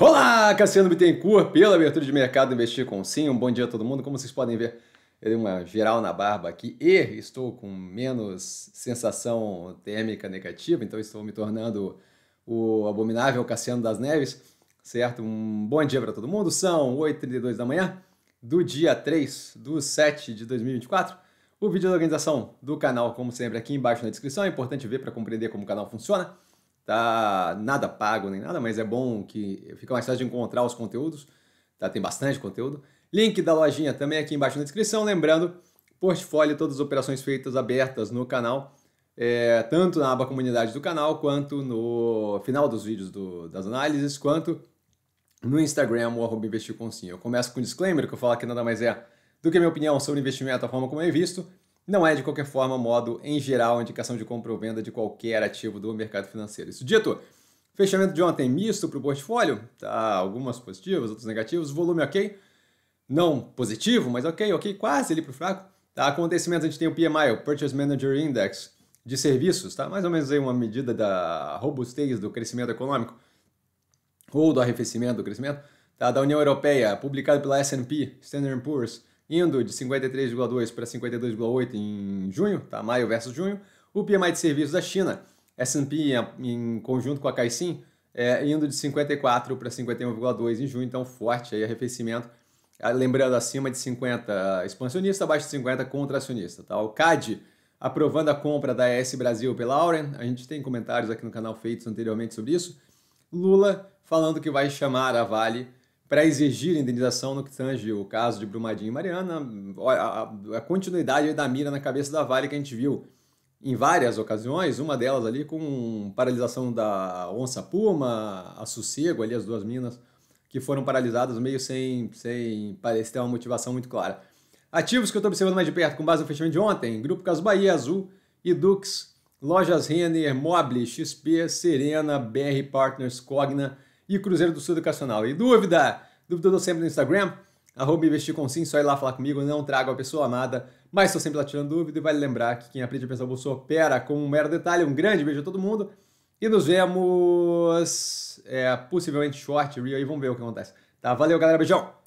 Olá, Cassiano Bittencourt, pela abertura de mercado Investir com Sim. Um bom dia a todo mundo. Como vocês podem ver, eu dei uma geral na barba aqui e estou com menos sensação térmica negativa, então estou me tornando o abominável Cassiano das Neves, certo? Um bom dia para todo mundo. São 8h32 da manhã do dia 3 do 7 de 2024. O vídeo da organização do canal, como sempre, aqui embaixo na descrição. É importante ver para compreender como o canal funciona tá nada pago nem nada, mas é bom que fica mais fácil de encontrar os conteúdos, tá? Tem bastante conteúdo. Link da lojinha também aqui embaixo na descrição, lembrando, portfólio, todas as operações feitas abertas no canal, é, tanto na aba comunidade do canal, quanto no final dos vídeos do, das análises, quanto no Instagram, o arroba investir com sim. Eu começo com um disclaimer, que eu falo que nada mais é do que minha opinião sobre investimento, a forma como é visto, não é de qualquer forma, modo em geral, indicação de compra ou venda de qualquer ativo do mercado financeiro. Isso dito, fechamento de ontem misto para o portfólio, tá, algumas positivas, outras negativas, volume ok, não positivo, mas ok, ok, quase ali para o fraco. Tá, acontecimentos, a gente tem o PMI, o Purchase Manager Index de serviços, tá, mais ou menos aí uma medida da robustez do crescimento econômico ou do arrefecimento do crescimento, tá, da União Europeia, publicado pela S&P, Standard Poor's, indo de 53,2 para 52,8 em junho, tá? maio versus junho. O PMI de serviços da China, S&P em conjunto com a Caixin, é, indo de 54 para 51,2 em junho, então forte aí arrefecimento. Ah, lembrando, acima de 50 expansionista, abaixo de 50 contracionista. Tá? O CAD aprovando a compra da ES Brasil pela Auren, a gente tem comentários aqui no canal feitos anteriormente sobre isso. Lula falando que vai chamar a Vale para exigir indenização no que tange o caso de Brumadinho e Mariana, a, a, continuidade da mira na cabeça da Vale que a gente viu em várias ocasiões, uma delas ali com paralisação da Onça Puma, a Sossego, ali as duas minas que foram paralisadas meio sem, sem parecer ter uma motivação muito clara. Ativos que eu estou observando mais de perto com base no fechamento de ontem, Grupo Caso Bahia, Azul e Dux, Lojas Renner, Mobile, XP, Serena, BR Partners, Cogna, e o Cruzeiro do Sul Educacional. E dúvida? Dúvida eu dou sempre no Instagram, arroba investir com sim, só ir lá falar comigo, não trago a pessoa amada, mas estou sempre lá tirando dúvida e vale lembrar que quem aprende a pensar bolsa opera com um mero detalhe. Um grande beijo a todo mundo e nos vemos é, possivelmente short, real, e vamos ver o que acontece. Tá, valeu galera, beijão!